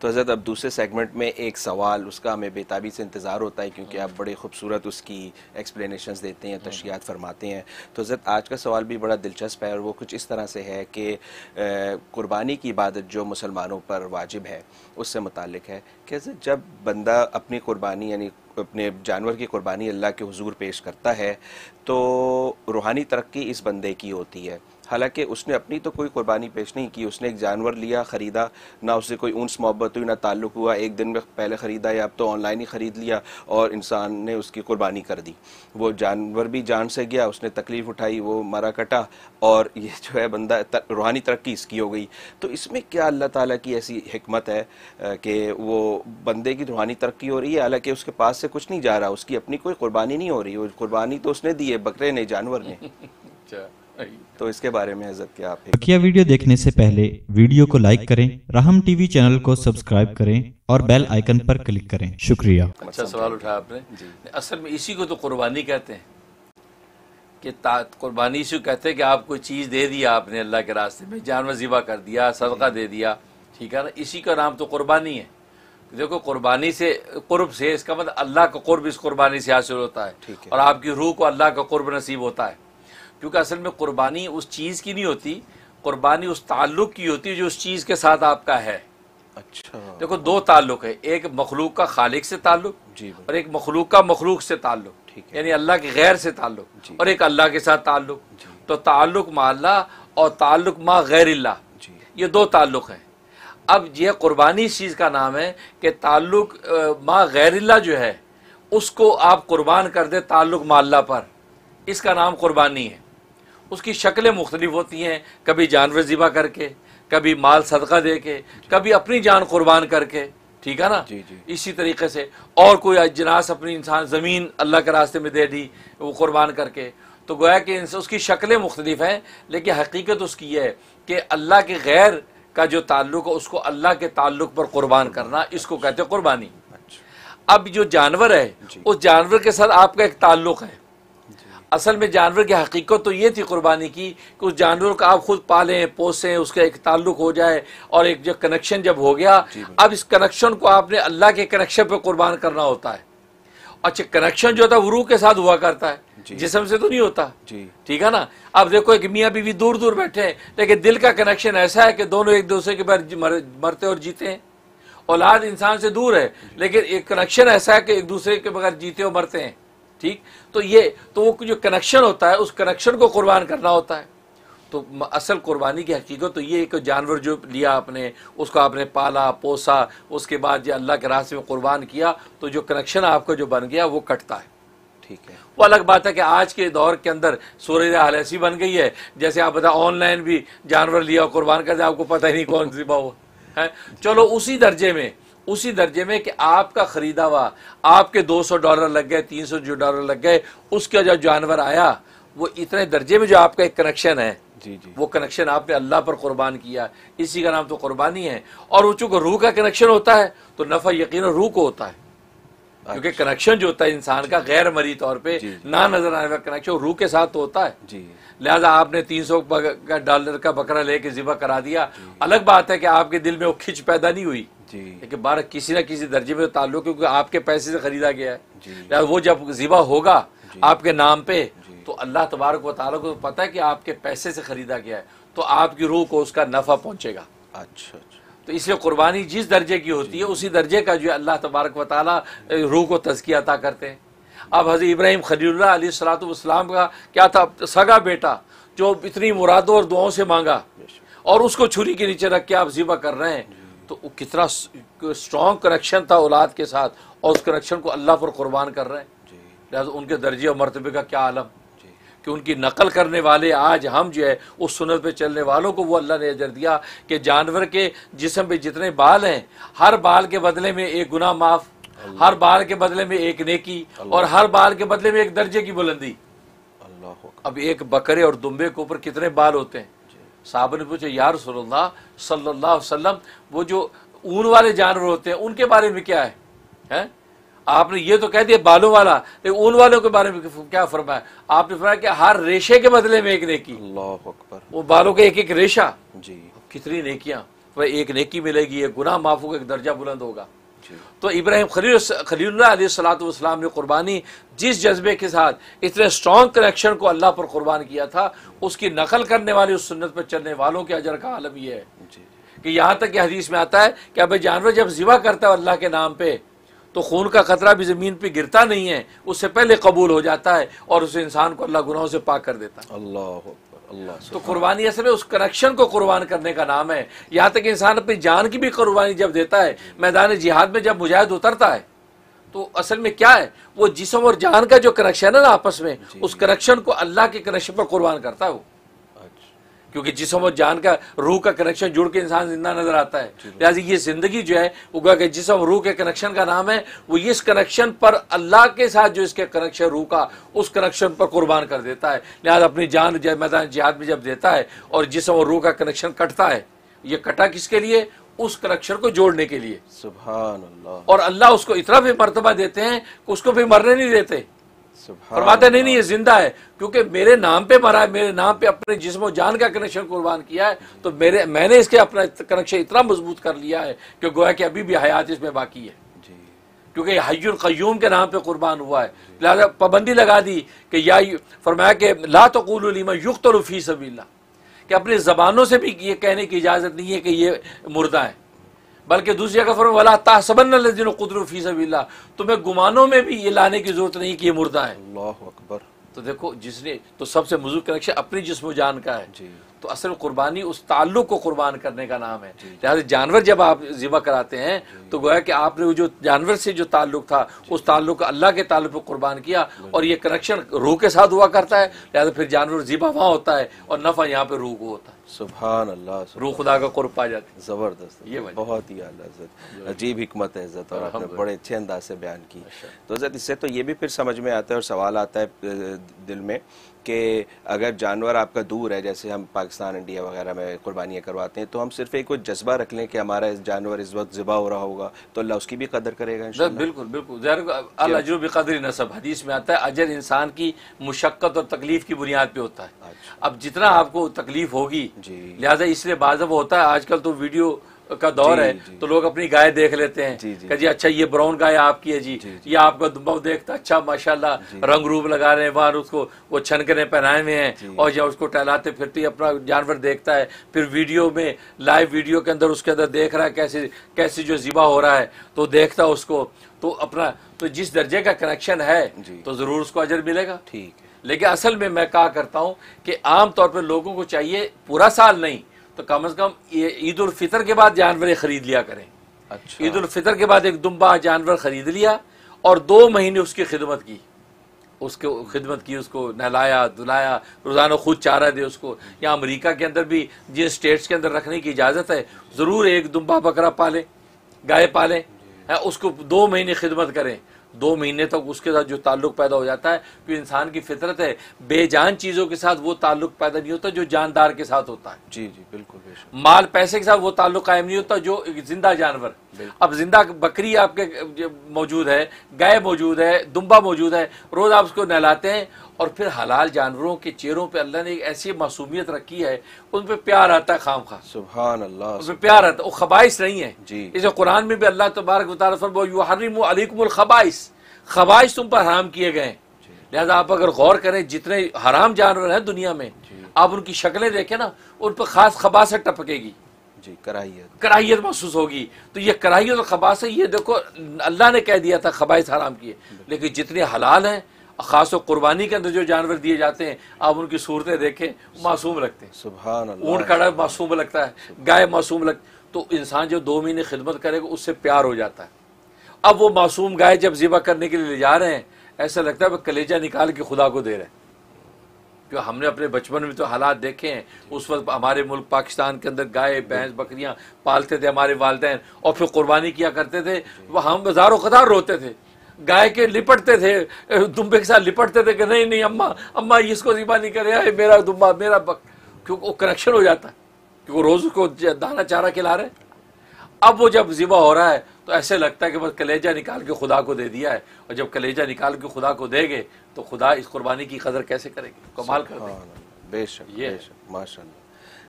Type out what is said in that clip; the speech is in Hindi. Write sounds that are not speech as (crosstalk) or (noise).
तो हज़रत अब दूसरे सेगमेंट में एक सवाल उसका हमें बेताबी से इंतज़ार होता है क्योंकि आप बड़े खूबसूरत उसकी एक्सप्लेनेशंस देते हैं तशियात फरमाते हैं तो हज़रत आज का सवाल भी बड़ा दिलचस्प है और वो कुछ इस तरह से है कि कुर्बानी की इबादत जो मुसलमानों पर वाजिब है उससे मुतक है कि जब बंदा अपनी कुर्बानी यानी अपने जानवर की कुर्बानी अल्लाह के हजूर पेश करता है तो रूहानी तरक्की इस बंदे की होती है हालांकि उसने अपनी तो कोई कुर्बानी पेश नहीं की उसने एक जानवर लिया ख़रीदा ना उससे कोई ऊंस मोहब्बत हुई ना ताल्लुक हुआ एक दिन में पहले ख़रीदा या अब तो ऑनलाइन ही ख़रीद लिया और इंसान ने उसकी कुर्बानी कर दी वो जानवर भी जान से गया उसने तकलीफ़ उठाई वो मरा कटा और ये (laughs) जो है बंदा तर, रूहानी तरक्की इसकी हो गई तो इसमें क्या अल्लाह ताला की ऐसी हमत है कि वो बंदे की रूहानी तरक्की हो रही है हालांकि उसके पास से कुछ नहीं जा रहा उसकी अपनी कोई कुर्बानी नहीं हो रही कुर्बानी तो उसने दी है बकरे ने जानवर ने (laughs) अच्छा तो इसके बारे में इज्जत क्या आप वीडियो देखने से पहले वीडियो को लाइक करें राहम टीवी चैनल को सब्सक्राइब करें और बेल आइकन पर क्लिक करें शुक्रिया अच्छा सवाल उठा आपने असल में इसी को तो कुर्बानी कहते हैं कि कुर्बानी इसी कहते हैं कि आप कोई चीज़ दे दिया आपने अल्लाह के रास्ते में जानवर ज़िबा कर दिया सदका दे दिया ठीक है ना इसी का नाम तो कुर्बानी है देखो कुर्बानी से कुर्ब से इसका मतलब अल्लाह का कुर्ब इस कुर्बानी से हासिल होता है और आपकी रूह को अल्लाह का कुर्ब नसीब होता है क्योंकि असल में कुर्बानी उस चीज़ की नहीं होती कुर्बानी उस ताल्लुक़ की होती है जो उस चीज़ के साथ आपका है अच्छा देखो दो ताल्लुक है एक मखलूक का खालिक से ताल्लुक और एक मखलूक का मखलूक से ताल्लुक यानी अल्लाह के गैर से ताल्लुक और एक अल्लाह के साथ ताल्लुक तो ताल्लुक माल्ला और ताल्लुक माँ गैर ये दो ताल्लुक है अब यह कुर्बानी इस चीज़ का नाम है कि ताल्लुक माँ गैर जो है उसको आप कुर्बान कर दे ताल्लुक माल्ला पर इसका नाम कुर्बानी है उसकी शक्लें मुख्तलिफ होती हैं कभी जानवर ज़िबा करके कभी माल सदका दे के कभी अपनी जान कुर्बान करके ठीक है ना जी जी इसी तरीके से और कोई अजनास अपनी इंसान ज़मीन अल्लाह के रास्ते में दे दी वो कुर्बान करके तो गोया कि उसकी शक्लें मुख्तलिफ हैं लेकिन हकीकत उसकी है कि अल्लाह के गैर का जो ताल्लुक है उसको अल्लाह के ताल्लुक पर कुर्बान करना इसको कहते हैं कुर्बानी अच्छा। अब जो जानवर है उस जानवर के साथ आपका एक ताल्लुक है असल में जानवर की हकीकत तो ये थी कुर्बानी की कि उस जानवर को आप खुद पालें पोसें उसका एक ताल्लुक हो जाए और एक जो कनेक्शन जब हो गया अब इस कनेक्शन को आपने अल्लाह के कनेक्शन पर कुर्बान करना होता है अच्छा कनेक्शन जो होता है वरू के साथ हुआ करता है जिसम से तो नहीं होता ठीक है ना अब देखो एक मियाँ बीवी दूर दूर बैठे हैं लेकिन दिल का कनेक्शन ऐसा है कि दोनों एक दूसरे के बार मर, मरते और जीते हैं औलाद इंसान से दूर है लेकिन एक कनेक्शन ऐसा है कि एक दूसरे के बगैर जीते और मरते हैं ठीक तो ये तो वो जो कनेक्शन होता है उस कनेक्शन को कुर्बान करना होता है तो असल कुर्बानी की हकीकत तो ये कि जानवर जो लिया आपने उसको आपने पाला पोसा उसके बाद जो अल्लाह के रास्ते में कुर्बान किया तो जो कनेक्शन आपका जो बन गया वो कटता है ठीक है वो अलग बात है कि आज के दौर के अंदर सूर्य हाल ऐसी बन गई है जैसे आप बता ऑनलाइन भी जानवर लिया और कुर्बान कर दिया आपको पता ही नहीं कौन सी बात है चलो उसी दर्जे में उसी दर्जे में कि आपका ख़रीदा हुआ आपके 200 डॉलर लग गए 300 जो डॉलर लग गए उसका जो जानवर आया वो इतने दर्जे में जो आपका एक कनेक्शन है जी जी वो कनेक्शन आपने अल्लाह पर कुर्बान किया इसी का नाम तो कुर्बानी है और वो चूंकि रूह का कनेक्शन होता है तो नफ़ा यकीन रूह को होता है क्योंकि कनेक्शन अच्छा। जो होता है इंसान का गैर मरी तौर पर ना नजर आने का कनेक्शन रूह के साथ तो होता है जी लिहाजा आपने 300 सौ डॉलर का बकरा लेके जिबा करा दिया अलग बात है कि आपके दिल में वो खिंच पैदा नहीं हुई लेकिन बारह किसी ना किसी दर्जे में तो ताल्लुक क्योंकि आपके पैसे से खरीदा गया है वो जब जिबा होगा आपके नाम पे तो अल्लाह तबारक वाल को पता है कि आपके पैसे से खरीदा गया है तो आपकी रूह को उसका नफा पहुंचेगा अच्छा अच्छा तो इसलिए कुर्बानी जिस दर्जे की होती है उसी दर्जे का जो अल्लाह तबारक व ताली रूह को तजकिया अता करते हैं अब हज़र इब्राहिम खलील्ला का क्या था सगा बेटा जो इतनी मुरादों और दुआओं से मांगा और उसको छुरी के नीचे रख के आप ज़िबा कर रहे हैं तो वो कितना स्ट्रॉन्ग कनेक्शन था औलाद के साथ और उस कनेक्शन को अल्लाह पर कुर्बान कर रहे हैं लिहाजा उनके दर्जे और मरतबे का क्या आलम कि उनकी नकल करने वाले आज हम जो है उस सुनत पे चलने वालों को वो अल्लाह ने अजर दिया कि जानवर के जिसम पे जितने बाल हैं हर बाल के बदले में एक गुना माफ हर बाल के बदले में एक नेकी और हर बाल के बदले में एक दर्जे की बुलंदी अब एक बकरे और दुम्बे के ऊपर कितने बाल होते हैं साहब ने पूछा यार रसोल्ला सल्ला वसम वो जो ऊन वाले जानवर होते हैं उनके बारे में क्या है, है? आपने ये तो कह दिया बालों वाला लेकिन तो ऊन वालों के बारे में क्या फरमाया आपने फरमाया कि हर रेशे के बदले में एक नेकी अकबर वो बालों का एक एक रेशा जी कितनी नेकियां वह तो एक नेकी मिलेगी एक गुनाह माफ होगा एक दर्जा बुलंद होगा तो इब्राहिम खलील खलील्लासलाम ने कुर्बानी जिस जज्बे के साथ इतने स्ट्रॉन्ग कनेक्शन को अल्लाह पर कुर्बान किया था उसकी नकल करने वाली उस सुन्नत पर चलने वालों के अजर का आलम यह है कि यहाँ तक कि हदीस में आता है कि अब जानवर जब ज़िबा करता है अल्लाह के नाम पर तो खून का खतरा भी ज़मीन पर गिरता नहीं है उससे पहले कबूल हो जाता है और उस इंसान को अल्लाह गुनाहों से पाक कर देता है अल्लाह तो कुर्बानी असल में उस कनेक्शन को कुर्बान करने का नाम है यहाँ तक इंसान अपनी जान की भी कुर्बानी जब देता है मैदान जिहाद में जब मुजाहिद उतरता है तो असल में क्या है वो जिसम और जान का जो कनेक्शन है ना आपस में उस कनेक्शन को अल्लाह के कनेक्शन पर कुर्बान करता है वो क्योंकि जिसम और जान का रूह का कनेक्शन जुड़ के इंसान जिंदा नजर आता है लिहाजा ये जिंदगी जो है कहा कि जिसम रूह के कनेक्शन का नाम है वो इस कनेक्शन पर अल्लाह के साथ जो इसके कनेक्शन रूह का उस कनेक्शन पर कुर्बान कर देता है लिहाजा अपनी जान जब मैदान जिहाद में जब देता है और जिसम और रूह का कनेक्शन कटता है ये कटा किसके लिए उस कनेक्शन को जोड़ने के लिए सुबह और अल्लाह उसको इतना भी मरतबा देते हैं कि उसको भी मरने नहीं देते फरमाते नहीं नहीं ये जिंदा है क्योंकि मेरे नाम पे मरा है मेरे नाम पे अपने जिसम जान का कनेक्शन कुर्बान किया है तो मेरे मैंने इसके अपना कनेक्शन इतना मजबूत कर लिया है कि गोया कि अभी भी हयात इसमें बाकी है क्योंकि हयुल क्यूम के नाम पे कुर्बान हुआ है लिहाजा पाबंदी लगा दी कि या फरमाया कि ला तकूलमा युक्त रफ़ी सबी कि अपने ज़बानों से भी ये कहने की इजाज़त नहीं है कि ये मुर्दा है बल्कि दूसरी जगह फरम वाला तासबन कुदरफी सबीला तुम्हें गुमानों में भी ये लाने की जरूरत नहीं कि ये मुर्दा है अकबर तो देखो जिसने तो सबसे मजूब कनेक्शन अपनी जिसम जान का है तो असल कुर्बानी उस ताल्लुक को कुर्बान करने का नाम है लिहाजा जानवर जब आप ज़िबा कराते हैं तो गोया कि आपने जो जानवर से जो ताल्लुक था उस ताल्लुक को अल्लाह के ताल्लुक पर कुर्बान किया और ये कनेक्शन रूह के साथ हुआ करता है लिहाजा फिर जानवर ज़िबा वहाँ होता है और नफ़ा यहाँ पर रूह को होता है सुबह अल्लाह रूह खुदा का कुर पा जाता है ज़बरदस्त ये बहुत ही अल्लाह अजीब हिकमत है इज़्ज़त और आपने बड़े अच्छे अंदाज से बयान की अच्छा। तो इज़्ज़त इससे तो ये भी फिर समझ में आता है और सवाल आता है दिल में कि अगर जानवर आपका दूर है जैसे हम पाकिस्तान इंडिया वगैरह में कुर्बानियाँ करवाते हैं तो हम सिर्फ एक वो जज्बा रख लें कि हमारा इस जानवर इस वक्त ज़िबा हो रहा होगा तो अल्लाह उसकी भी कदर करेगा बिल्कुल बिल्कुल अजर कदर नसब हदीस में आता है अजर इंसान की मुशक्क़त और तकलीफ़ की बुनियाद पर होता है अच्छा। अब जितना हाँ। आपको तकलीफ़ होगी लिहाजा इसलिए बाजब होता है आजकल तो वीडियो का दौर है तो लोग अपनी गाय देख लेते हैं जी, जी अच्छा ये ब्राउन गाय आपकी है जी ये आपका दुम्बा देखता अच्छा माशाल्लाह रंग रूप लगा रहे हैं बाहर उसको वो छनकने पहनाए हुए हैं और जब उसको टहलाते फिरते अपना जानवर देखता है फिर वीडियो में लाइव वीडियो के अंदर उसके अंदर देख रहा है कैसे कैसे जो जिबा हो रहा है तो देखता उसको तो अपना तो जिस दर्जे का कनेक्शन है तो ज़रूर उसको अजर मिलेगा ठीक है लेकिन असल में मैं कहा करता हूँ कि आम तौर पर लोगों को चाहिए पूरा साल नहीं तो कम अज़ कम ईद उल फितर के बाद जानवर ख़रीद लिया करें अच्छा ईद उल फितर के बाद एक दुम्बा जानवर ख़रीद लिया और दो महीने उसकी खिदमत की उसको खिदमत की उसको नहलाया धुलाया रोज़ाना खुद चारा दे उसको या अमेरिका के अंदर भी जिन स्टेट्स के अंदर रखने की इजाज़त है ज़रूर एक दुम्बा बकरा पालें गाय पालें उसको दो महीने खिदमत करें दो महीने तक उसके साथ जो ताल्लुक पैदा हो जाता है तो इंसान की फितरत है बेजान चीज़ों के साथ वो ताल्लुक पैदा नहीं होता जो जानदार के साथ होता है जी जी बिल्कुल माल पैसे के साथ वो ताल्लुक कायम नहीं होता जो जिंदा जानवर अब जिंदा बकरी आपके मौजूद है गाय मौजूद है दुम्बा मौजूद है रोज़ आप उसको नहलाते हैं और फिर हलाल जानवरों के चेहरों पे अल्लाह ने एक ऐसी मासूमियत रखी है उन पे प्यार आता है खाम खा सुबह उस पर पे प्यार आता वो खबाइश नहीं है इसे कुरान में भी अल्लाह तबारक खबाइश खबाइश तुम पर हराम किए गए लिहाजा आप अगर गौर करें जितने हराम जानवर हैं दुनिया में आप उनकी शक्लें देखें ना उन पर खास खबासत टपकेगी जी कराहियत कराहियत महसूस होगी तो ये कराहियत और खबास है ये देखो अल्लाह ने कह दिया था खबाइस हराम की लेकिन जितने हलाल हैं खास कुर्बानी के अंदर जो जानवर दिए जाते हैं आप उनकी सूरतें देखें मासूम लगते हैं सुबह ऊँट खड़ा मासूम लगता है गाय मासूम लग तो इंसान जो दो महीने खिदमत करेगा उससे प्यार हो जाता है अब वो मासूम गाय जब ज़िबा करने के लिए ले जा रहे हैं ऐसा लगता है वह कलेजा निकाल के खुदा को दे रहे हैं जो हमने अपने बचपन में तो हालात देखे हैं उस वक्त हमारे मुल्क पाकिस्तान के अंदर गाय भैंस बकरियाँ पालते थे हमारे वालदेन और फिर कुर्बानी किया करते थे वह हम हज़ारों कदार रोते थे गाय के लिपटते थे दुम्बे के साथ लिपटते थे कि नहीं नहीं अम्मा अम्मा इसको जिबा नहीं करे आए मेरा दुम्बा मेरा बक क्योंकि वो कनेक्शन हो जाता है क्योंकि रोज़ उसको दाना चारा खिला रहे अब वो जब जिबा हो रहा है तो ऐसे लगता है कि बस कलेजा निकाल के खुदा को दे दिया है और जब कलेजा निकाल के खुदा को देंगे तो खुदा इस कुर्बानी की कदर कैसे करेंगे कमाल कर बेशक ये बेशक माशा